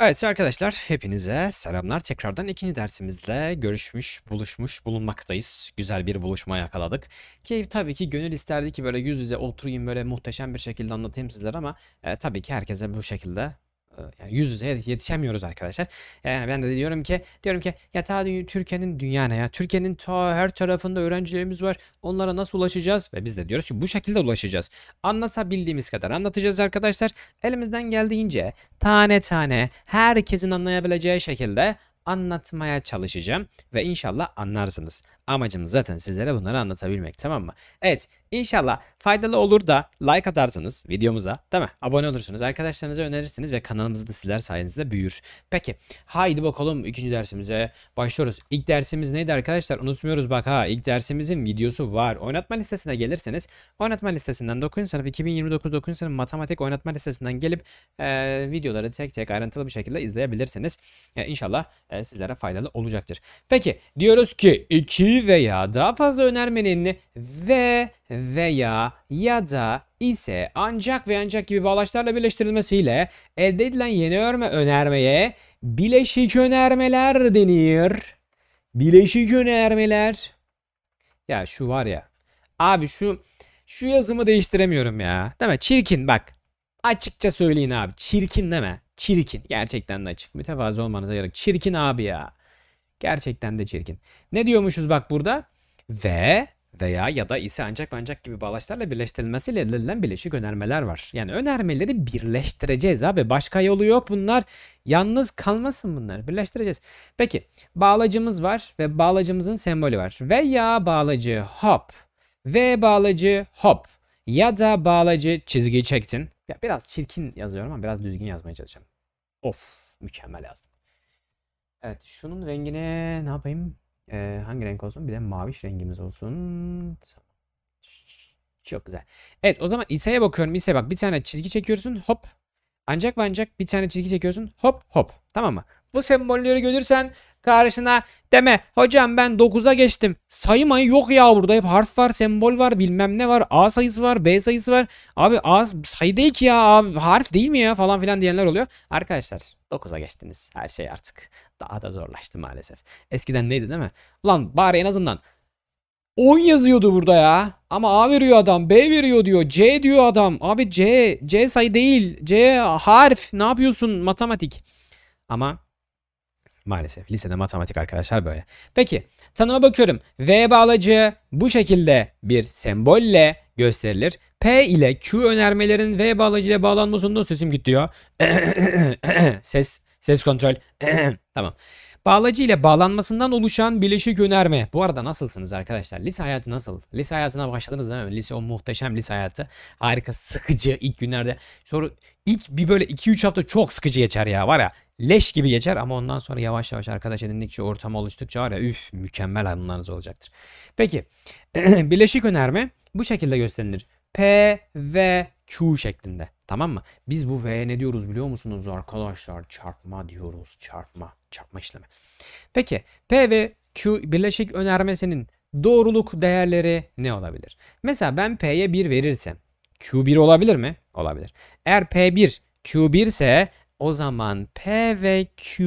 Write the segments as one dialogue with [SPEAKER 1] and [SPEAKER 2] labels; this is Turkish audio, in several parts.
[SPEAKER 1] Evet arkadaşlar hepinize selamlar. Tekrardan ikinci dersimizle görüşmüş, buluşmuş bulunmaktayız. Güzel bir buluşma yakaladık. Ki tabii ki gönül isterdi ki böyle yüz yüze oturayım böyle muhteşem bir şekilde anlatayım sizlere ama e, tabii ki herkese bu şekilde ee, yani yüz yüze yetişemiyoruz arkadaşlar. Yani ben de diyorum ki diyorum ki ya ta Türkiye'nin dünyana ya Türkiye'nin ta her tarafında öğrencilerimiz var. Onlara nasıl ulaşacağız? Ve biz de diyoruz ki bu şekilde ulaşacağız. Anlatabildiğimiz kadar anlatacağız arkadaşlar. Elimizden geldiğince tane tane herkesin anlayabileceği şekilde anlatmaya çalışacağım ve inşallah anlarsınız. Amacım zaten sizlere bunları anlatabilmek tamam mı? Evet inşallah faydalı olur da like atarsanız videomuza değil mi? Abone olursunuz arkadaşlarınıza önerirsiniz ve kanalımızı da sizler sayenizde büyür. Peki haydi bakalım ikinci dersimize başlıyoruz. İlk dersimiz neydi arkadaşlar unutmuyoruz bak ha ilk dersimizin videosu var. Oynatma listesine gelirseniz oynatma listesinden 9. sınıf 2029 9. sınıf matematik oynatma listesinden gelip e, videoları tek tek ayrıntılı bir şekilde izleyebilirsiniz. E, inşallah e, sizlere faydalı olacaktır. Peki diyoruz ki 2 veya daha fazla önermenin ve veya ya da ise ancak ve ancak gibi bağlaçlarla birleştirilmesiyle elde edilen yeni örme önermeye bileşik önermeler denir. Bileşik önermeler. Ya şu var ya. Abi şu şu yazımı değiştiremiyorum ya. Değil mi? Çirkin bak. Açıkça söyleyin abi. Çirkin deme. Çirkin. Gerçekten de açık. Mütevazı olmanıza gerek. Çirkin abi ya. Gerçekten de çirkin. Ne diyormuşuz bak burada? Ve veya ya da ise ancak ancak gibi bağlaçlarla birleştirilmesiyle elde edilen bileşik önermeler var. Yani önermeleri birleştireceğiz abi. Başka yolu yok bunlar. Yalnız kalmasın bunlar. Birleştireceğiz. Peki bağlacımız var ve bağlacımızın sembolü var. Veya bağlacı hop. Ve bağlacı hop. Ya da bağlacı çizgiyi çektin. Ya biraz çirkin yazıyorum ama biraz düzgün yazmaya çalışacağım. Of mükemmel yazdım. Evet şunun rengine ne yapayım? Ee, hangi renk olsun? Bir de maviş rengimiz olsun. Çok güzel. Evet o zaman İsa'ya bakıyorum. İsa bak bir tane çizgi çekiyorsun hop. Ancak ve ancak bir tane çizgi çekiyorsun hop hop. Tamam mı? Bu sembolleri görürsen karşına deme hocam ben 9'a geçtim. Saymayı yok ya burada hep harf var sembol var bilmem ne var A sayısı var B sayısı var. Abi A sayı değil ki ya abi, harf değil mi ya falan filan diyenler oluyor. Arkadaşlar 9'a geçtiniz her şey artık daha da zorlaştı maalesef. Eskiden neydi değil mi? Ulan bari en azından 10 yazıyordu burada ya. Ama A veriyor adam, B veriyor diyor, C diyor adam. Abi C, C sayı değil, C harf. Ne yapıyorsun matematik? Ama Maalesef lisede matematik arkadaşlar böyle. Peki tanıma bakıyorum. V bağlacı bu şekilde bir sembolle gösterilir. P ile Q önermelerin V bağlacı ile bağlanmasından sesim gitti ses ses kontrol. tamam. Bağlacı ile bağlanmasından oluşan bileşik önerme. Bu arada nasılsınız arkadaşlar? Lise hayatı nasıl? Lise hayatına başladınız değil mi? Lise o muhteşem lise hayatı. Harika, sıkıcı ilk günlerde. Soru İlk bir böyle 2-3 hafta çok sıkıcı geçer ya var ya leş gibi geçer ama ondan sonra yavaş yavaş arkadaş edindikçe ortam oluştukça var ya üf mükemmel anılarınız olacaktır. Peki bileşik önerme bu şekilde gösterilir. P ve Q şeklinde. Tamam mı? Biz bu V ne diyoruz biliyor musunuz arkadaşlar? Çarpma diyoruz. Çarpma. Çarpma işlemi. Peki P ve Q birleşik önermesinin doğruluk değerleri ne olabilir? Mesela ben P'ye 1 verirsem Q 1 olabilir mi? olabilir. Eğer P1 Q1 ise o zaman P ve Q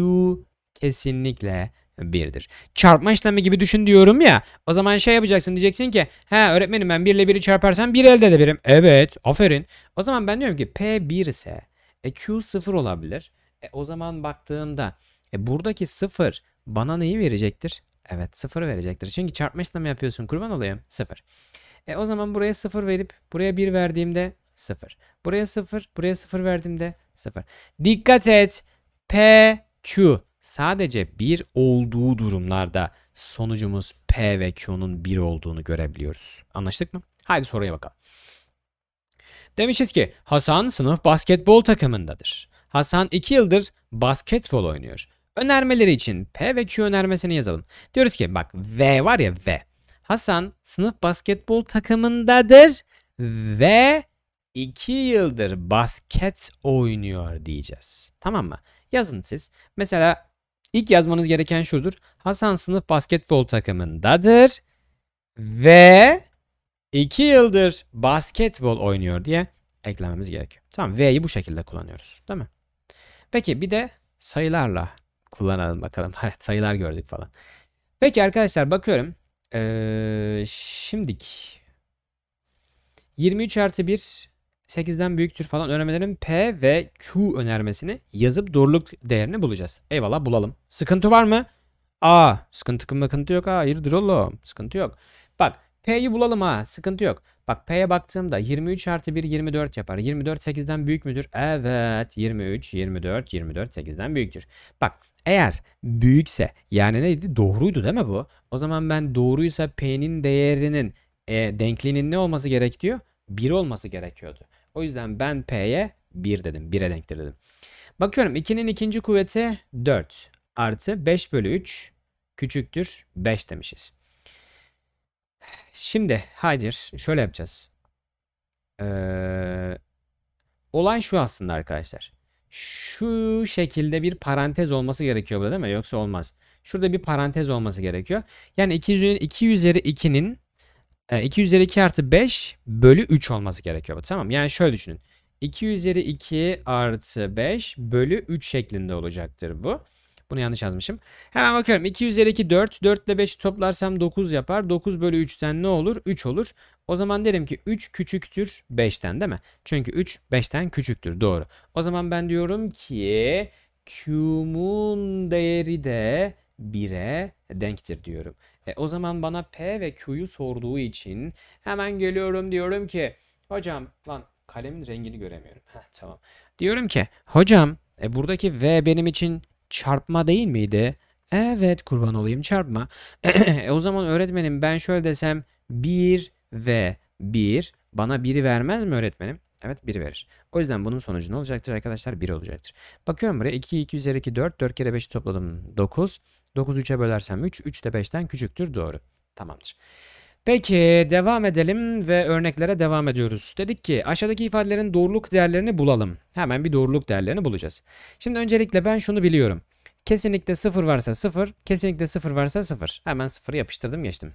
[SPEAKER 1] kesinlikle birdir. Çarpma işlemi gibi düşün diyorum ya. O zaman şey yapacaksın diyeceksin ki he öğretmenim ben 1 ile 1'i çarparsam 1 elde edebilirim. Evet aferin. O zaman ben diyorum ki P1 ise e, Q 0 olabilir. E, o zaman baktığımda e, buradaki 0 bana neyi verecektir? Evet 0 verecektir. Çünkü çarpma işlemi yapıyorsun kurban olayım 0. E, o zaman buraya 0 verip buraya 1 verdiğimde 0. Buraya 0, buraya 0 verdiğimde 0. Dikkat et. P, Q sadece 1 olduğu durumlarda sonucumuz P ve Q'nun 1 olduğunu görebiliyoruz. Anlaştık mı? Haydi soruya bakalım. Demişiz ki Hasan sınıf basketbol takımındadır. Hasan 2 yıldır basketbol oynuyor. Önermeleri için P ve Q önermesini yazalım. Diyoruz ki bak V var ya V. Hasan sınıf basketbol takımındadır ve 2 yıldır basket oynuyor diyeceğiz. Tamam mı? Yazın siz. Mesela ilk yazmanız gereken şudur. Hasan sınıf basketbol takımındadır ve 2 yıldır basketbol oynuyor diye eklememiz gerekiyor. Tamam V'yi bu şekilde kullanıyoruz değil mi? Peki bir de sayılarla kullanalım bakalım. Evet sayılar gördük falan. Peki arkadaşlar bakıyorum. Ee, şimdiki 23 artı 1 8'den büyüktür falan önermelerin P ve Q önermesini yazıp doğruluk değerini bulacağız. Eyvallah bulalım. Sıkıntı var mı? Aa, Sıkıntı Sıkıntı yok. Hayırdır oğlum. Sıkıntı yok. Bak P'yi bulalım ha. Sıkıntı yok. Bak P'ye baktığımda 23 artı 1 24 yapar. 24 8'den büyük müdür? Evet. 23, 24, 24 8'den büyüktür. Bak eğer büyükse yani neydi? Doğruydu değil mi bu? O zaman ben doğruysa P'nin değerinin e, denkliğinin ne olması gerek diyor? 1 olması gerekiyordu. O yüzden ben P'ye 1 dedim. 1'e denktir dedim. Bakıyorum 2'nin ikinci kuvveti 4 artı 5 bölü 3 küçüktür 5 demişiz. Şimdi hayır şöyle yapacağız. Ee, olay şu aslında arkadaşlar. Şu şekilde bir parantez olması gerekiyor burada değil mi? Yoksa olmaz. Şurada bir parantez olması gerekiyor. Yani 2, 2 üzeri 2'nin 2 e, üzeri 2 artı 5 bölü 3 olması gerekiyor. Tamam yani şöyle düşünün. 2 üzeri 2 artı 5 bölü 3 şeklinde olacaktır bu. Bunu yanlış yazmışım. Hemen bakıyorum. 2 üzeri 2 4. 4 ile 5 toplarsam 9 yapar. 9 bölü 3'ten ne olur? 3 olur. O zaman derim ki 3 küçüktür 5'ten değil mi? Çünkü 3 5'ten küçüktür. Doğru. O zaman ben diyorum ki Q'mun değeri de 1'e denktir diyorum. E, o zaman bana P ve Q'yu sorduğu için hemen geliyorum diyorum ki hocam lan kalemin rengini göremiyorum. Heh, tamam. Diyorum ki hocam e, buradaki V benim için çarpma değil miydi? Evet kurban olayım çarpma. e, o zaman öğretmenim ben şöyle desem 1 ve 1 bana 1'i vermez mi öğretmenim? Evet 1 verir. O yüzden bunun sonucu ne olacaktır arkadaşlar? 1 olacaktır. Bakıyorum buraya 2, 2 üzeri 2, 4. 4 kere 5'i topladım 9. 9'u 3'e bölersem 3. 3 de 5'ten küçüktür doğru. Tamamdır. Peki devam edelim ve örneklere devam ediyoruz. Dedik ki aşağıdaki ifadelerin doğruluk değerlerini bulalım. Hemen bir doğruluk değerlerini bulacağız. Şimdi öncelikle ben şunu biliyorum. Kesinlikle 0 varsa 0, kesinlikle 0 varsa 0. Hemen 0'ı yapıştırdım geçtim.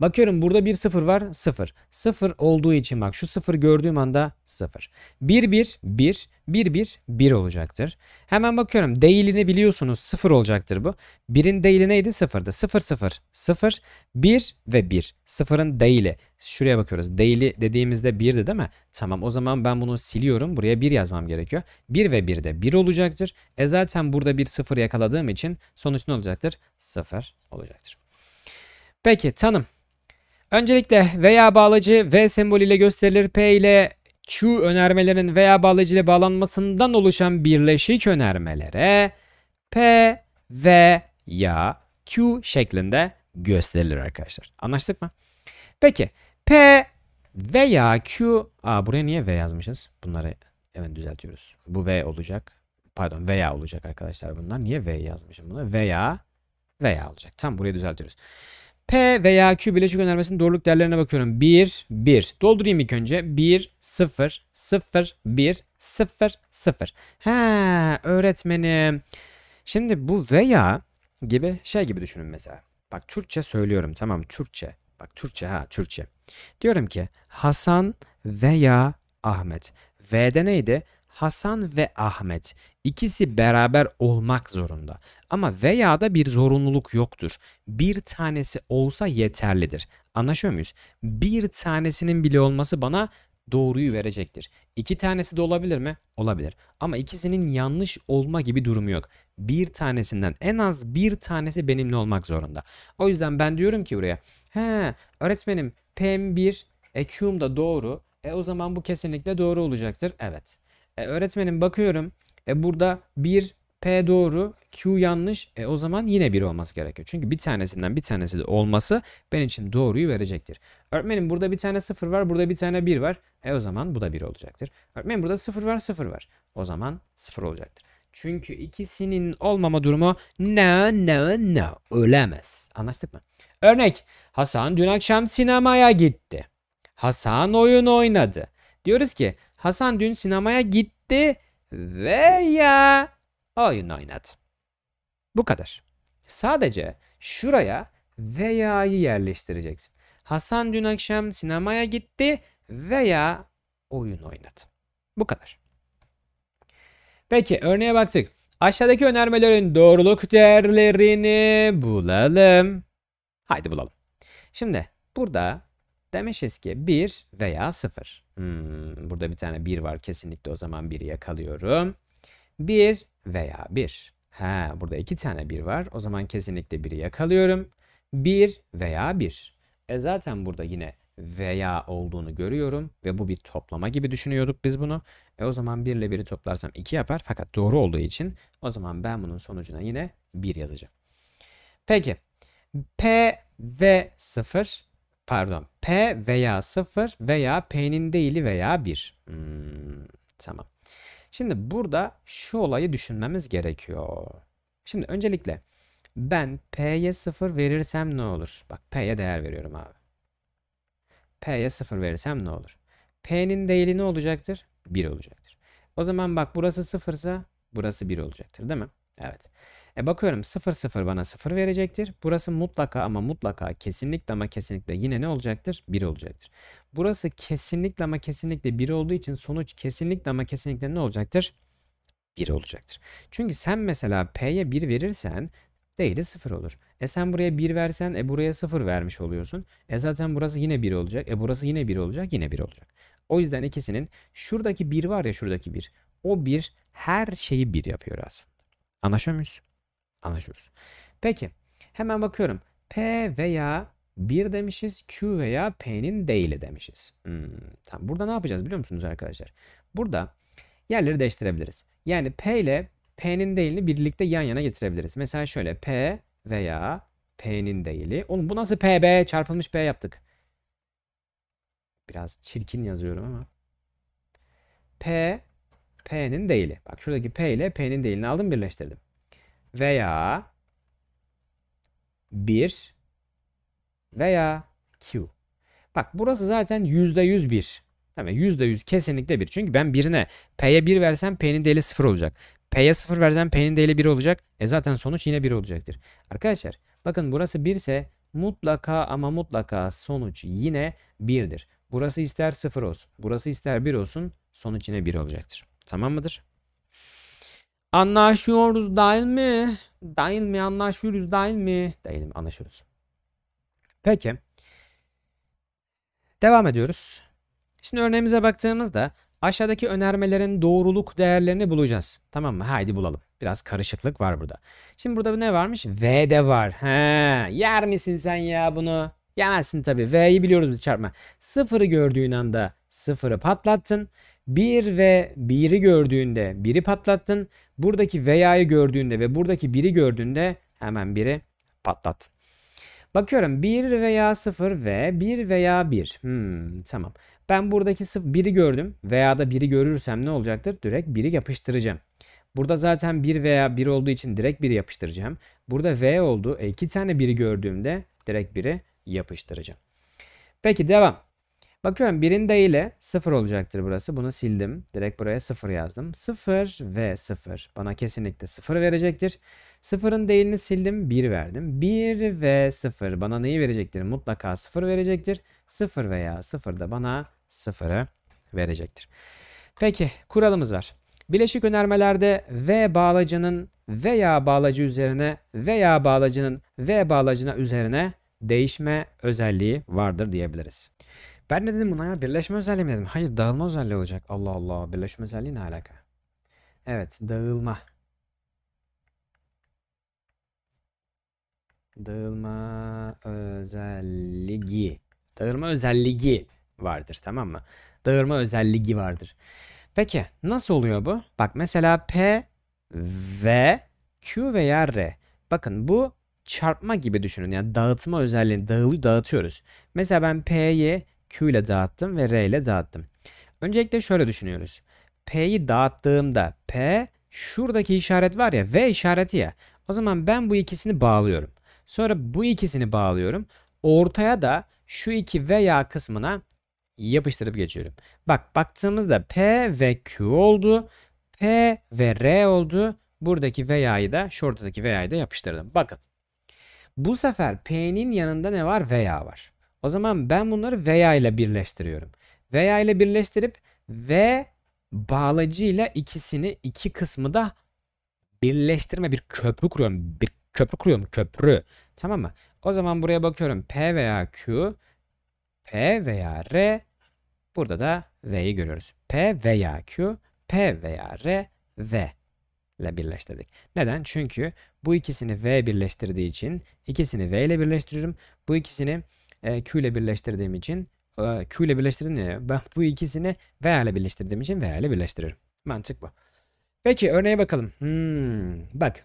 [SPEAKER 1] Bakıyorum burada 1 0 var 0. 0 olduğu için bak şu 0 gördüğüm anda 0. 1 1 1 1 1 1 olacaktır. Hemen bakıyorum değilini biliyorsunuz 0 olacaktır bu. 1'in değili neydi? 0'dı. 0 0 0 1 ve 1. 0'ın değili. Şuraya bakıyoruz. Değili dediğimizde 1'di değil mi? Tamam o zaman ben bunu siliyorum. Buraya 1 yazmam gerekiyor. 1 ve 1 de 1 olacaktır. E zaten burada bir 0 yakaladığım için sonuç ne olacaktır? 0 olacaktır. Peki tanım. Öncelikle veya bağlacı V sembolüyle gösterilir. P ile Q önermelerin veya bağlacı ile bağlanmasından oluşan birleşik önermelere P, V ya Q şeklinde gösterilir arkadaşlar. Anlaştık mı? Peki P veya Q Aa, buraya niye V yazmışız? Bunları hemen düzeltiyoruz. Bu V olacak. Pardon veya olacak arkadaşlar bunlar. Niye V yazmışım bunu? Veya veya olacak. Tam buraya düzeltiyoruz. P veya Q bileşik önermesinin doğruluk değerlerine bakıyorum. 1, 1. Doldurayım ilk önce. 1, 0, 0, 1, 0, 0. He öğretmenim. Şimdi bu veya gibi şey gibi düşünün mesela. Bak Türkçe söylüyorum tamam Türkçe. Bak Türkçe ha Türkçe. Diyorum ki Hasan veya Ahmet. V'de neydi? Hasan ve Ahmet. İkisi beraber olmak zorunda. Ama veya da bir zorunluluk yoktur. Bir tanesi olsa yeterlidir. Anlaşıyor muyuz? Bir tanesinin bile olması bana doğruyu verecektir. İki tanesi de olabilir mi? Olabilir. Ama ikisinin yanlış olma gibi durumu yok. Bir tanesinden en az bir tanesi benimle olmak zorunda. O yüzden ben diyorum ki buraya. He öğretmenim PM1 Ekium da doğru. E o zaman bu kesinlikle doğru olacaktır. Evet. E, öğretmenim bakıyorum. E burada 1 P doğru, Q yanlış. E o zaman yine 1 olması gerekiyor. Çünkü bir tanesinden bir tanesi de olması benim için doğruyu verecektir. Öğretmenim burada bir tane 0 var, burada bir tane 1 var. E o zaman bu da 1 olacaktır. Öğretmenim burada 0 var, 0 var. O zaman 0 olacaktır. Çünkü ikisinin olmama durumu ne ne ne ölemez. Anlaştık mı? Örnek Hasan dün akşam sinemaya gitti. Hasan oyun oynadı. Diyoruz ki Hasan dün sinemaya gitti veya oyun oynat. Bu kadar. Sadece şuraya veya'yı yerleştireceksin. Hasan dün akşam sinemaya gitti veya oyun oynadı. Bu kadar. Peki örneğe baktık. Aşağıdaki önermelerin doğruluk değerlerini bulalım. Haydi bulalım. Şimdi burada Demişiz ki 1 veya 0. Hmm, burada bir tane 1 var kesinlikle o zaman 1'i yakalıyorum. 1 veya 1. Ha, burada 2 tane 1 var o zaman kesinlikle 1'i yakalıyorum. 1 veya 1. E zaten burada yine veya olduğunu görüyorum ve bu bir toplama gibi düşünüyorduk biz bunu. E o zaman 1 ile 1'i toplarsam 2 yapar fakat doğru olduğu için o zaman ben bunun sonucuna yine 1 yazacağım. Peki P ve 0 pardon P veya 0 veya P'nin değili veya 1. Hmm, tamam. Şimdi burada şu olayı düşünmemiz gerekiyor. Şimdi öncelikle ben P'ye 0 verirsem ne olur? Bak P'ye değer veriyorum abi. P'ye 0 verirsem ne olur? P'nin değeri ne olacaktır? 1 olacaktır. O zaman bak burası 0 ise burası 1 olacaktır değil mi? Evet. E bakıyorum 0 0 bana 0 verecektir. Burası mutlaka ama mutlaka kesinlikle ama kesinlikle yine ne olacaktır? 1 olacaktır. Burası kesinlikle ama kesinlikle 1 olduğu için sonuç kesinlikle ama kesinlikle ne olacaktır? 1 olacaktır. Çünkü sen mesela P'ye 1 verirsen değeri 0 olur. E sen buraya 1 versen e buraya 0 vermiş oluyorsun. E zaten burası yine 1 olacak. E burası yine 1 olacak. Yine 1 olacak. O yüzden ikisinin şuradaki 1 var ya şuradaki 1. O 1 her şeyi 1 yapıyor aslında. Anlaşıyor muyuz? Anlaşıyoruz. Peki hemen bakıyorum. P veya 1 demişiz. Q veya P'nin değili demişiz. Hmm, tamam. Burada ne yapacağız biliyor musunuz arkadaşlar? Burada yerleri değiştirebiliriz. Yani P ile P'nin değilini birlikte yan yana getirebiliriz. Mesela şöyle P veya P'nin değili. Oğlum bu nasıl PB çarpılmış P yaptık. Biraz çirkin yazıyorum ama. P P'nin değili. Bak şuradaki P ile P'nin değilini aldım birleştirdim. Veya 1 veya Q. Bak burası zaten %100 1. Tamam %100 kesinlikle 1. Çünkü ben birine P'ye 1 versem P'nin değili 0 olacak. P'ye 0 versem P'nin değili 1 olacak. E zaten sonuç yine 1 olacaktır. Arkadaşlar bakın burası 1 ise mutlaka ama mutlaka sonuç yine 1'dir. Burası ister 0 olsun. Burası ister 1 olsun. Sonuç yine 1 olacaktır. Tamam mıdır? Anlaşıyoruz değil mi? Değil mi? Anlaşıyoruz değil mi? Değil mi? Anlaşıyoruz. Peki. Devam ediyoruz. Şimdi örneğimize baktığımızda aşağıdaki önermelerin doğruluk değerlerini bulacağız. Tamam mı? Haydi bulalım. Biraz karışıklık var burada. Şimdi burada ne varmış? V de var. He, yer misin sen ya bunu? Yemezsin tabii. V'yi biliyoruz biz çarpma. Sıfırı gördüğün anda sıfırı patlattın. 1 ve 1'i gördüğünde 1'i patlattın. Buradaki veya'yı gördüğünde ve buradaki 1'i gördüğünde hemen 1'i patlat. Bakıyorum 1 veya 0 ve 1 veya 1. Hmm, tamam. Ben buradaki 1'i gördüm veya da 1'i görürsem ne olacaktır? Direkt 1'i yapıştıracağım. Burada zaten 1 veya 1 olduğu için direkt 1'i yapıştıracağım. Burada V oldu. E, iki tane 1'i gördüğümde direkt 1'i yapıştıracağım. Peki devam. Bakıyorum birin dayı ile 0 olacaktır burası. Bunu sildim. Direkt buraya 0 yazdım. 0 ve 0 bana kesinlikle 0 verecektir. 0'ın değerini sildim 1 verdim. 1 ve 0 bana neyi verecektir? Mutlaka 0 verecektir. 0 veya 0 da bana 0'ı verecektir. Peki kuralımız var. Bileşik önermelerde ve bağlacının veya bağlacı üzerine veya bağlacının ve bağlacına üzerine değişme özelliği vardır diyebiliriz. Ben de dedim buna ya birleşme özelliği mi dedim. Hayır dağılma özelliği olacak. Allah Allah birleşme özelliği ne alaka? Evet dağılma. Dağılma özelliği. Dağılma özelliği vardır tamam mı? Dağılma özelliği vardır. Peki nasıl oluyor bu? Bak mesela P ve Q veya R. Bakın bu çarpma gibi düşünün. Yani dağıtma özelliğini dağılı dağıtıyoruz. Mesela ben P'yi Q ile dağıttım ve R ile dağıttım. Öncelikle şöyle düşünüyoruz. P'yi dağıttığımda P şuradaki işaret var ya V işareti ya. O zaman ben bu ikisini bağlıyorum. Sonra bu ikisini bağlıyorum. Ortaya da şu iki veya kısmına yapıştırıp geçiyorum. Bak baktığımızda P ve Q oldu. P ve R oldu. Buradaki veya'yı da şuradaki veya'yı da yapıştırdım. Bakın. Bu sefer P'nin yanında ne var? Veya var. O zaman ben bunları veya ile birleştiriyorum. Veya ile birleştirip ve bağlacıyla ikisini iki kısmı da birleştirme bir köprü kuruyorum. Bir köprü kuruyorum köprü. Tamam mı? O zaman buraya bakıyorum P veya Q P veya R burada da V'yi görüyoruz. P veya Q P veya R V ile birleştirdik. Neden? Çünkü bu ikisini V birleştirdiği için ikisini V ile birleştiriyorum. Bu ikisini e, Q ile birleştirdiğim için e, Q ile birleştirdiğim ya. Ben bu ikisini V ile birleştirdiğim için V ile birleştiririm. Mantık bu. Peki örneğe bakalım. Hmm, bak.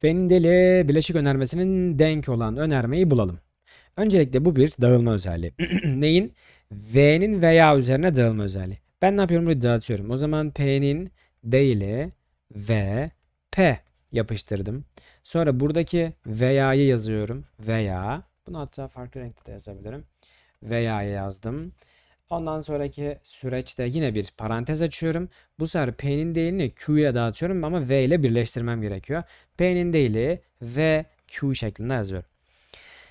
[SPEAKER 1] Pendeli bileşik önermesinin denk olan önermeyi bulalım. Öncelikle bu bir dağılma özelliği. Neyin? V'nin veya üzerine dağılma özelliği. Ben ne yapıyorum? Bunu dağıtıyorum. O zaman P'nin değili V P yapıştırdım. Sonra buradaki veya'yı yazıyorum. Veya bunu hatta farklı renkte de yazabilirim. Veya yazdım. Ondan sonraki süreçte yine bir parantez açıyorum. Bu sefer P'nin değilini Q'ya dağıtıyorum ama V ile birleştirmem gerekiyor. P'nin değili V Q şeklinde yazıyorum.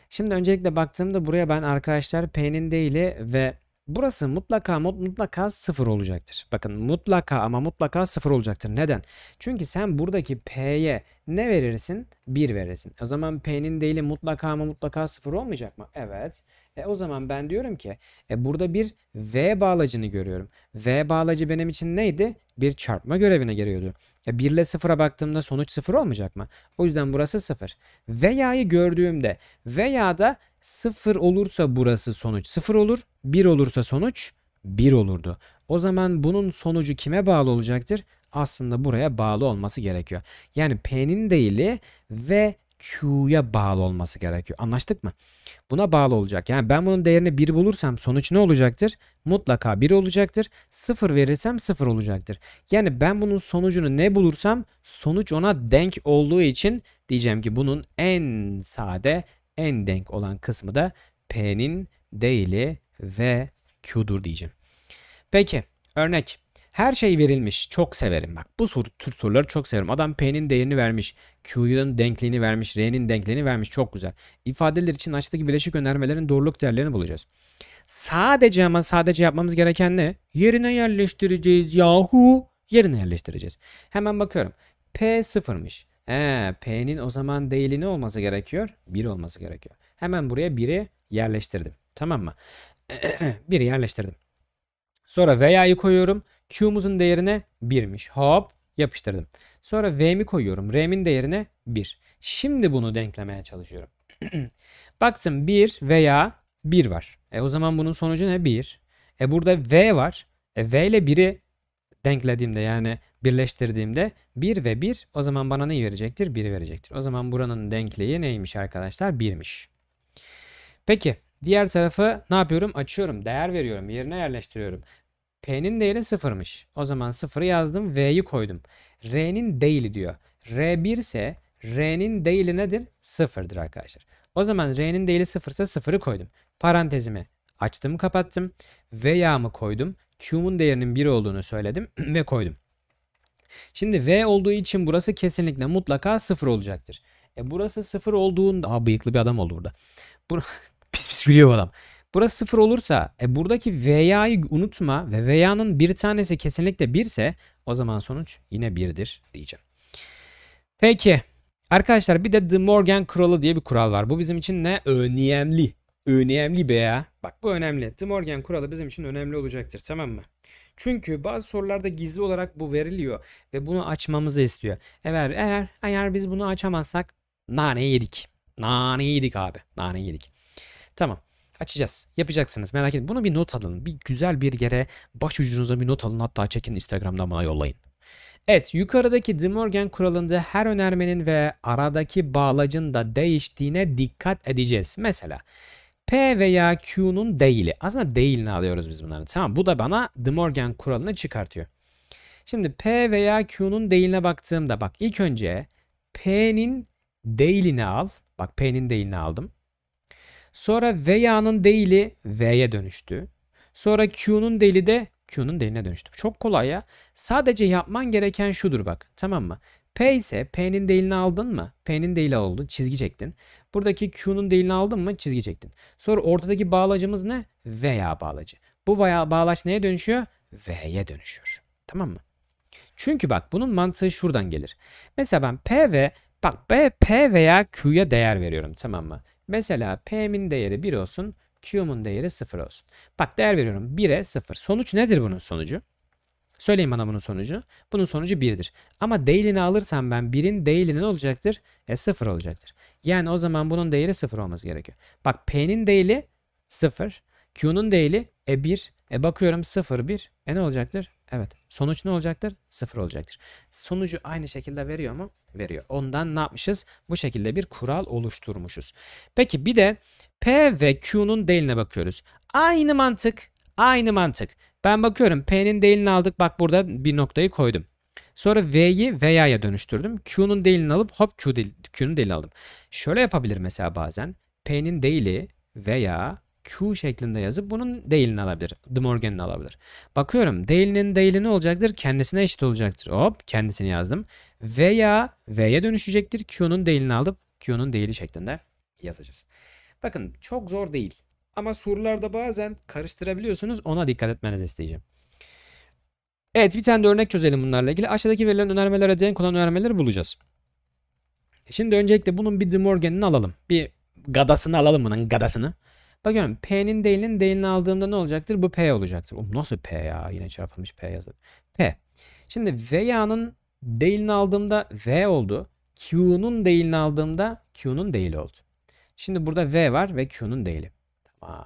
[SPEAKER 1] Şimdi öncelikle baktığımda buraya ben arkadaşlar P'nin değili ve Burası mutlaka mutlaka sıfır olacaktır. Bakın mutlaka ama mutlaka sıfır olacaktır. Neden? Çünkü sen buradaki P'ye ne verirsin? 1 verirsin. O zaman P'nin değili mutlaka ama mutlaka sıfır olmayacak mı? Evet. E o zaman ben diyorum ki e burada bir V bağlacını görüyorum. V bağlacı benim için neydi? Bir çarpma görevine geliyordu. E 1 ile 0'a baktığımda sonuç sıfır olmayacak mı? O yüzden burası sıfır. Veya'yı gördüğümde veya da 0 olursa burası sonuç 0 olur. 1 olursa sonuç 1 olurdu. O zaman bunun sonucu kime bağlı olacaktır? Aslında buraya bağlı olması gerekiyor. Yani P'nin değili ve Q'ya bağlı olması gerekiyor. Anlaştık mı? Buna bağlı olacak. Yani ben bunun değerini 1 bulursam sonuç ne olacaktır? Mutlaka 1 olacaktır. 0 verirsem 0 olacaktır. Yani ben bunun sonucunu ne bulursam sonuç ona denk olduğu için diyeceğim ki bunun en sade en denk olan kısmı da P'nin değili ve Q'dur diyeceğim. Peki örnek. Her şey verilmiş. Çok severim bak. Bu soru, tür soruları çok severim. Adam P'nin değerini vermiş. Q'nun denkliğini vermiş. R'nin denkliğini vermiş. Çok güzel. İfadeler için aşağıdaki bileşik önermelerin doğruluk değerlerini bulacağız. Sadece ama sadece yapmamız gereken ne? Yerine yerleştireceğiz yahu. Yerine yerleştireceğiz. Hemen bakıyorum. P sıfırmış. He, P'nin o zaman değili ne olması gerekiyor? 1 olması gerekiyor. Hemen buraya 1'i yerleştirdim. Tamam mı? 1'i yerleştirdim. Sonra veya'yı koyuyorum. Q'muzun değerine 1'miş. Hop yapıştırdım. Sonra V'mi koyuyorum. R'min değerine 1. Şimdi bunu denklemeye çalışıyorum. Baktım 1 veya 1 var. E o zaman bunun sonucu ne? 1. E burada V var. E V ile 1'i denklediğimde yani birleştirdiğimde 1 ve 1 o zaman bana neyi verecektir? 1'i verecektir. O zaman buranın denkliği neymiş arkadaşlar? 1'miş. Peki diğer tarafı ne yapıyorum? Açıyorum. Değer veriyorum. Yerine yerleştiriyorum. P'nin değeri 0'mış. O zaman 0'ı yazdım. V'yi koydum. R'nin değili diyor. R 1 ise R'nin değili nedir? 0'dır arkadaşlar. O zaman R'nin değili 0 ise 0'ı koydum. Parantezimi açtım kapattım. Veya'mı koydum. Q'mun değerinin 1 olduğunu söyledim ve koydum. Şimdi V olduğu için burası kesinlikle mutlaka sıfır olacaktır. E burası sıfır olduğunda... Aha bıyıklı bir adam oldu burada. Bur pis pis gülüyor adam. Burası sıfır olursa e buradaki veya'yı unutma ve veya'nın bir tanesi kesinlikle birse, o zaman sonuç yine birdir diyeceğim. Peki Arkadaşlar bir de The Morgan kuralı diye bir kural var. Bu bizim için ne? Önemli. Önemli be ya. Bak bu önemli. The kuralı bizim için önemli olacaktır tamam mı? Çünkü bazı sorularda gizli olarak bu veriliyor ve bunu açmamızı istiyor. Eğer eğer eğer biz bunu açamazsak nane yedik. Nane yedik abi. Nane yedik. Tamam. Açacağız. Yapacaksınız. Merak etmeyin. Bunu bir not alın. Bir güzel bir yere baş ucunuza bir not alın. Hatta çekin Instagram'dan bana yollayın. Evet yukarıdaki De kuralında her önermenin ve aradaki bağlacın da değiştiğine dikkat edeceğiz. Mesela P veya Q'nun değili. Aslında değilini alıyoruz biz bunların. Tamam bu da bana De Morgan kuralını çıkartıyor. Şimdi P veya Q'nun değiline baktığımda bak ilk önce P'nin değilini al. Bak P'nin değilini aldım. Sonra veya'nın değili V'ye dönüştü. Sonra Q'nun değili de Q'nun değiline dönüştü. Çok kolay ya. Sadece yapman gereken şudur bak. Tamam mı? P ise P'nin değilini aldın mı? P'nin değili oldu. Çizgi çektin. Buradaki Q'nun değilini aldın mı? Çizgi çektin. Sonra ortadaki bağlacımız ne? Veya bağlacı. Bu veya bağlaç neye dönüşüyor? V'ye dönüşüyor. Tamam mı? Çünkü bak bunun mantığı şuradan gelir. Mesela ben P ve bak B, P veya Q'ya değer veriyorum tamam mı? Mesela P'min değeri 1 olsun, Q'mun değeri 0 olsun. Bak değer veriyorum 1'e 0. Sonuç nedir bunun sonucu? Söyleyin bana bunun sonucu. Bunun sonucu 1'dir. Ama değilini alırsam ben 1'in değili ne olacaktır? E 0 olacaktır. Yani o zaman bunun değeri 0 olması gerekiyor. Bak P'nin değili 0. Q'nun değili e 1. E bakıyorum 0 1. E ne olacaktır? Evet. Sonuç ne olacaktır? 0 olacaktır. Sonucu aynı şekilde veriyor mu? Veriyor. Ondan ne yapmışız? Bu şekilde bir kural oluşturmuşuz. Peki bir de P ve Q'nun değiline bakıyoruz. Aynı mantık. Aynı mantık. Ben bakıyorum P'nin değilini aldık. Bak burada bir noktayı koydum. Sonra V'yi veya'ya dönüştürdüm. Q'nun değilini alıp hop Q değil, Q'nun değilini aldım. Şöyle yapabilir mesela bazen. P'nin değili veya Q şeklinde yazıp bunun değilini alabilir. De Morgan'ını alabilir. Bakıyorum değilinin değili ne olacaktır? Kendisine eşit olacaktır. Hop kendisini yazdım. Veya V'ye dönüşecektir. Q'nun değilini alıp Q'nun değili şeklinde yazacağız. Bakın çok zor değil. Ama sorularda bazen karıştırabiliyorsunuz. Ona dikkat etmenizi isteyeceğim. Evet bir tane de örnek çözelim bunlarla ilgili. Aşağıdaki verilen önermelere denk olan önermeleri bulacağız. Şimdi öncelikle bunun bir De Morgan'ını alalım. Bir gadasını alalım bunun gadasını. Bakıyorum P'nin değilinin değilini aldığımda ne olacaktır? Bu P olacaktır. Um, nasıl P ya? Yine çarpılmış P yazdı. P. Şimdi V'nin değilini aldığımda V oldu. Q'nun değilini aldığımda Q'nun değili oldu. Şimdi burada V var ve Q'nun değili. Yapma.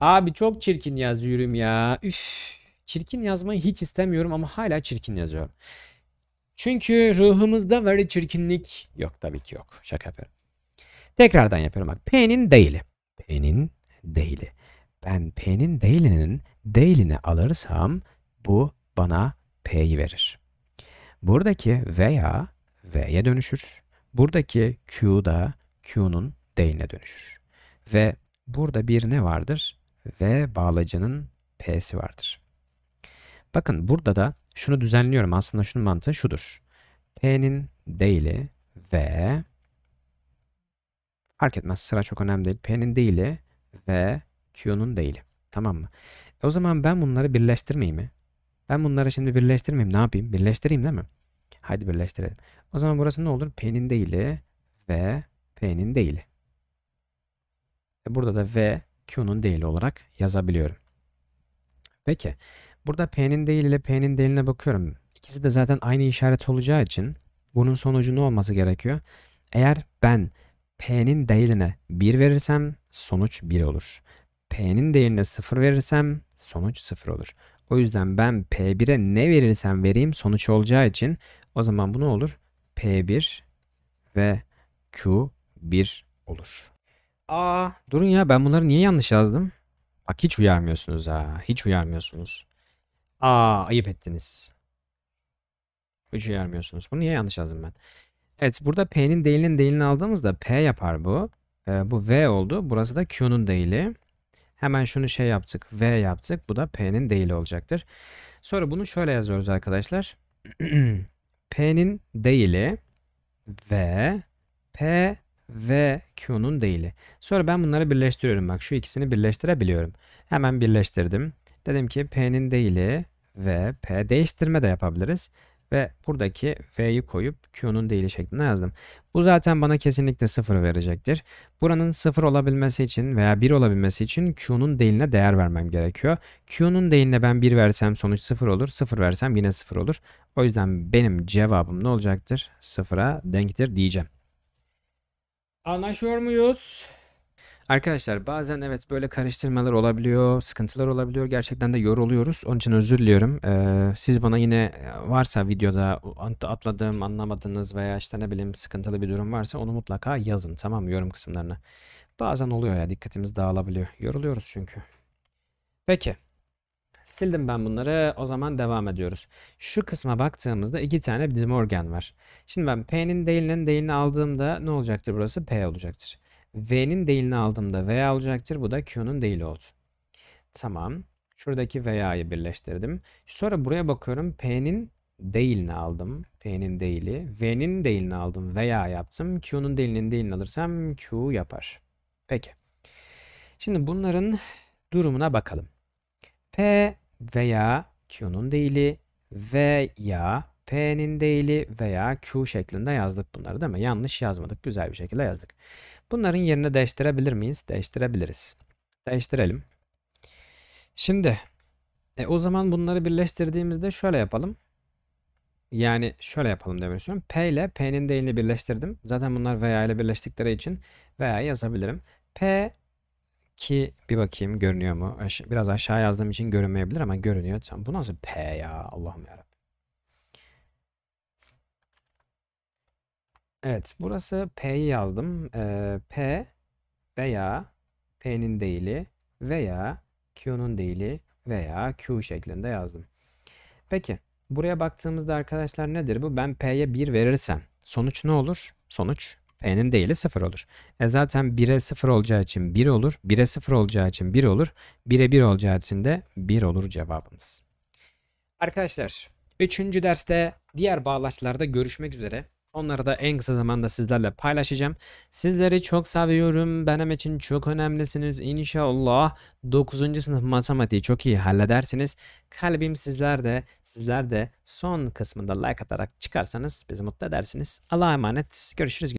[SPEAKER 1] Abi çok çirkin yazıyorum ya. Üf. Çirkin yazmayı hiç istemiyorum ama hala çirkin yazıyorum. Çünkü ruhumuzda böyle çirkinlik yok tabii ki yok. Şaka yapıyorum. Tekrardan yapıyorum bak. P'nin değili. P'nin değili. Ben P'nin değilinin değilini alırsam bu bana P'yi verir. Buradaki veya V'ye dönüşür. Buradaki Q da Q'nun değiline dönüşür. Ve burada bir ne vardır? Ve bağlacının P'si vardır. Bakın burada da şunu düzenliyorum. Aslında şunun mantığı şudur. P'nin değili ve fark etmez sıra çok önemli değil. P'nin değili ve Q'nun değili. Tamam mı? E o zaman ben bunları birleştirmeyeyim mi? Ben bunları şimdi birleştirmeyeyim. Ne yapayım? Birleştireyim değil mi? Haydi birleştirelim. O zaman burası ne olur? P'nin değili ve P'nin değili. E, burada da V Q'nun değili olarak yazabiliyorum. Peki burada P'nin değil ile P'nin değiline bakıyorum. İkisi de zaten aynı işaret olacağı için bunun sonucu ne olması gerekiyor? Eğer ben P'nin değiline 1 verirsem sonuç 1 olur. P'nin değiline 0 verirsem sonuç 0 olur. O yüzden ben P1'e ne verirsem vereyim sonuç olacağı için o zaman bu ne olur? P1 ve Q1 olur. Aa durun ya ben bunları niye yanlış yazdım? Bak hiç uyarmıyorsunuz ha. Hiç uyarmıyorsunuz. Aa ayıp ettiniz. Hiç uyarmıyorsunuz. Bunu niye yanlış yazdım ben? Evet burada P'nin değilinin değilini aldığımızda P yapar bu. Ee, bu V oldu. Burası da Q'nun değili. Hemen şunu şey yaptık. V yaptık. Bu da P'nin değili olacaktır. Sonra bunu şöyle yazıyoruz arkadaşlar. P'nin değili V P ve Q'nun değili. Sonra ben bunları birleştiriyorum. Bak şu ikisini birleştirebiliyorum. Hemen birleştirdim. Dedim ki P'nin değili ve P değiştirme de yapabiliriz. Ve buradaki V'yi koyup Q'nun değili şeklinde yazdım. Bu zaten bana kesinlikle 0 verecektir. Buranın 0 olabilmesi için veya 1 olabilmesi için Q'nun değiline değer vermem gerekiyor. Q'nun değiline ben 1 versem sonuç 0 olur. 0 versem yine 0 olur. O yüzden benim cevabım ne olacaktır? 0'a denktir diyeceğim. Anlaşıyor muyuz? Arkadaşlar bazen evet böyle karıştırmalar olabiliyor, sıkıntılar olabiliyor. Gerçekten de yoruluyoruz. Onun için özür diliyorum. Ee, siz bana yine varsa videoda atladığım, anlamadığınız veya işte ne bileyim sıkıntılı bir durum varsa onu mutlaka yazın tamam mı yorum kısımlarına. Bazen oluyor ya dikkatimiz dağılabiliyor. Yoruluyoruz çünkü. Peki. Sildim ben bunları. O zaman devam ediyoruz. Şu kısma baktığımızda iki tane dimorgen var. Şimdi ben P'nin değilinin değilini aldığımda ne olacaktır burası? P olacaktır. V'nin değilini aldığımda V olacaktır. Bu da Q'nun değili oldu. Tamam. Şuradaki veya'yı birleştirdim. Sonra buraya bakıyorum. P'nin değilini aldım. P'nin değili. V'nin değilini aldım. Veya yaptım. Q'nun değilinin değilini alırsam Q yapar. Peki. Şimdi bunların durumuna bakalım. P veya Q'nun değili veya P'nin değili veya Q şeklinde yazdık bunları değil mi? Yanlış yazmadık. Güzel bir şekilde yazdık. Bunların yerine değiştirebilir miyiz? Değiştirebiliriz. Değiştirelim. Şimdi e, o zaman bunları birleştirdiğimizde şöyle yapalım. Yani şöyle yapalım demek istiyorum. P ile P'nin değilini birleştirdim. Zaten bunlar veya ile birleştikleri için veya yazabilirim. P ki bir bakayım görünüyor mu? biraz aşağı yazdığım için görünmeyebilir ama görünüyor. Tamam, bu nasıl P ya Allah'ım yarabbim. Evet burası P'yi yazdım. Ee, P veya P'nin değili veya Q'nun değili veya Q şeklinde yazdım. Peki buraya baktığımızda arkadaşlar nedir bu? Ben P'ye 1 verirsem sonuç ne olur? Sonuç p'nin değeri 0 olur. E zaten 1'e 0 olacağı için 1 olur. 1'e 0 olacağı için 1 olur. 1'e 1 olacağı için de 1 olur cevabımız. Arkadaşlar 3. derste diğer bağlaçlarda görüşmek üzere. Onları da en kısa zamanda sizlerle paylaşacağım. Sizleri çok seviyorum. Benim için çok önemlisiniz. İnşallah 9. sınıf matematiği çok iyi halledersiniz. Kalbim sizlerde. Sizler de son kısmında like atarak çıkarsanız bizi mutlu edersiniz. Allah'a emanet. Görüşürüz.